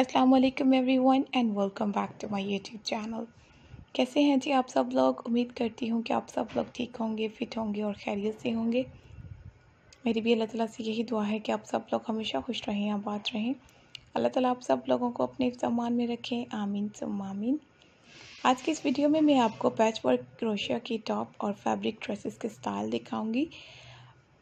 अस्सलाम वालेकुम everyone and welcome back to my YouTube channel कैसे हैं जी आप सब लोग उम्मीद करती हूँ कि आप सब लोग ठीक होंगे फिट होंगे और खैरियत से होंगे मेरी भी अल्लाह ताला से यही दुआ है कि आप सब लोग हमेशा खुश रहें आबाद रहें अल्लाह ताला आप सब लोगों को अपने सामान में रखें आमीन सुम आमीन आज की इस वीडियो में मैं आपको पैच वर्क क्रोशिया की टॉप और फैब्रिक ड्रेसेस के स्टाइल दिखाऊंगी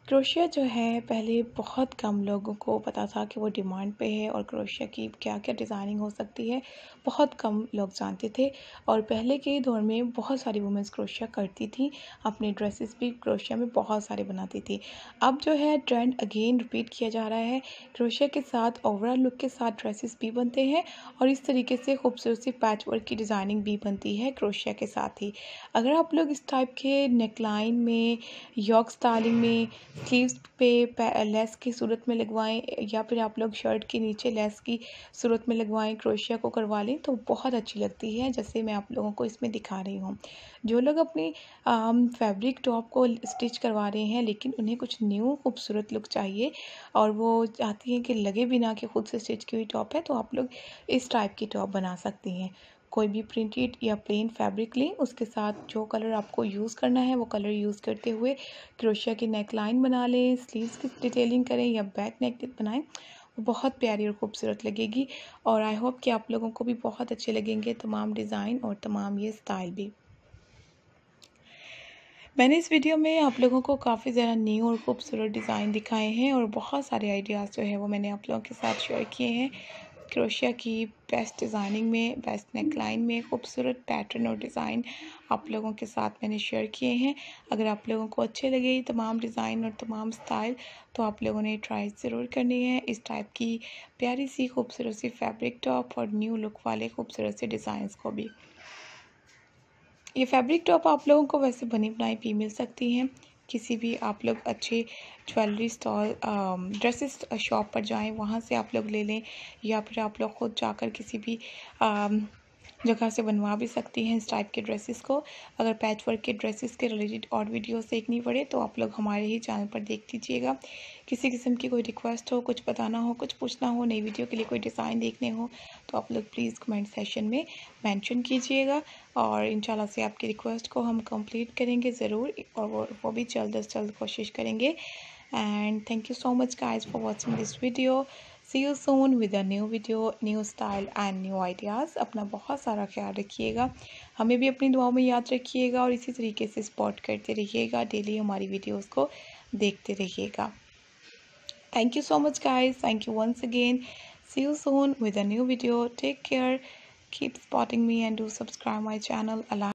क्रोशिया जो है पहले बहुत कम लोगों को पता था कि वो डिमांड पे है और क्रोशिया की क्या क्या डिज़ाइनिंग हो सकती है बहुत कम लोग जानते थे और पहले के दौर में बहुत सारी वुमेंस क्रोशिया करती थी अपने ड्रेसेस भी क्रोशिया में बहुत सारे बनाती थी अब जो है ट्रेंड अगेन रिपीट किया जा रहा है क्रोशिया के साथ ओवरऑल लुक के साथ ड्रेसेस भी बनते हैं और इस तरीके से खूबसूरती पैच वर्क की डिज़ाइनिंग भी बनती है क्रोशिया के साथ ही अगर आप लोग इस टाइप के नेकलाइन में यॉक स्टाइलिंग में स्लीव्स पे लेस की सूरत में लगवाएं या फिर आप लोग शर्ट के नीचे लेस की सूरत में लगवाएं क्रोशिया को करवा लें तो बहुत अच्छी लगती है जैसे मैं आप लोगों को इसमें दिखा रही हूँ जो लोग अपने फैब्रिक टॉप को स्टिच करवा रहे हैं लेकिन उन्हें कुछ न्यू खूबसूरत लुक चाहिए और वो चाहती हैं कि लगे बिना कि खुद से स्टिच की हुई टॉप है तो आप लोग इस टाइप की टॉप बना सकती हैं कोई भी प्रिंटेड या प्लेन फैब्रिक लें उसके साथ जो कलर आपको यूज़ करना है वो कलर यूज़ करते हुए क्रोशिया की नेक लाइन बना लें स्लीव्स की डिटेलिंग करें या बैक नेक बनाएं बहुत प्यारी और ख़ूबसूरत लगेगी और आई होप कि आप लोगों को भी बहुत अच्छे लगेंगे तमाम डिज़ाइन और तमाम ये स्टाइल भी मैंने इस वीडियो में आप लोगों को काफ़ी ज़्यादा न्यू और खूबसूरत डिज़ाइन दिखाए हैं और बहुत सारे आइडियाज़ जो है वो मैंने आप लोगों के साथ शेयर किए हैं क्रोशिया की बेस्ट डिज़ाइनिंग में बेस्ट नेक लाइन में खूबसूरत पैटर्न और डिज़ाइन आप लोगों के साथ मैंने शेयर किए हैं अगर आप लोगों को अच्छे लगे ये तमाम डिज़ाइन और तमाम स्टाइल तो आप लोगों ने ट्राई ज़रूर करनी है इस टाइप की प्यारी सी खूबसूरत सी फैब्रिक टॉप और न्यू लुक वाले खूबसूरत से डिज़ाइंस को भी ये फैब्रिक टॉप आप लोगों को वैसे बनी बनाई भी मिल सकती हैं किसी भी आप लोग अच्छे ज्वेलरी स्टॉल ड्रेसेस शॉप पर जाएं वहाँ से आप लोग ले लें या फिर आप लोग ख़ुद जाकर किसी भी जगह से बनवा भी सकती हैं इस टाइप के ड्रेसेस को अगर पैच वर्क के ड्रेसेस के रिलेटेड और वीडियोस देखनी पड़े तो आप लोग हमारे ही चैनल पर देख लीजिएगा किसी किस्म की कोई रिक्वेस्ट हो कुछ बताना हो कुछ पूछना हो नई वीडियो के लिए कोई डिज़ाइन देखने हो तो आप लोग प्लीज़ कमेंट सेशन में मैंशन कीजिएगा और इन से आपकी रिक्वेस्ट को हम कम्प्लीट करेंगे ज़रूर और वो वो भी जल्द अज जल्द कोशिश करेंगे and thank you so much guys for watching this video see you soon with a new video new style and new ideas अपना बहुत सारा ख्याल रखिएगा हमें भी अपनी दुआओं में याद रखिएगा और इसी तरीके से स्पॉट करते रहिएगा डेली हमारी वीडियोस को देखते रहिएगा thank you so much guys thank you once again see you soon with a new video take care keep me and do subscribe my channel अला